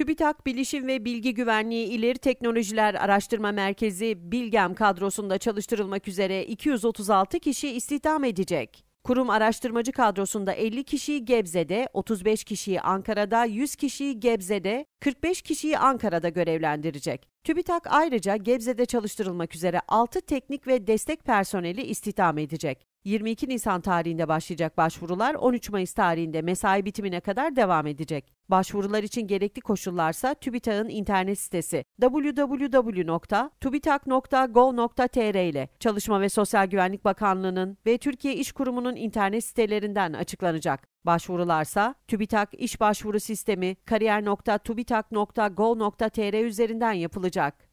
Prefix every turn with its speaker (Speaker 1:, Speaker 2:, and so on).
Speaker 1: TÜBİTAK Bilişim ve Bilgi Güvenliği İleri Teknolojiler Araştırma Merkezi Bilgem kadrosunda çalıştırılmak üzere 236 kişi istihdam edecek. Kurum araştırmacı kadrosunda 50 kişiyi Gebze'de, 35 kişiyi Ankara'da, 100 kişiyi Gebze'de, 45 kişiyi Ankara'da görevlendirecek. TÜBİTAK ayrıca Gebze'de çalıştırılmak üzere 6 teknik ve destek personeli istihdam edecek. 22 Nisan tarihinde başlayacak başvurular 13 Mayıs tarihinde mesai bitimine kadar devam edecek. Başvurular için gerekli koşullarsa TÜBİTAK'ın internet sitesi www.tubitak.gov.tr ile Çalışma ve Sosyal Güvenlik Bakanlığı'nın ve Türkiye İş Kurumu'nun internet sitelerinden açıklanacak. Başvurularsa TÜBİTAK İş Başvuru Sistemi kariyer.tubitak.go.tr üzerinden yapılacak.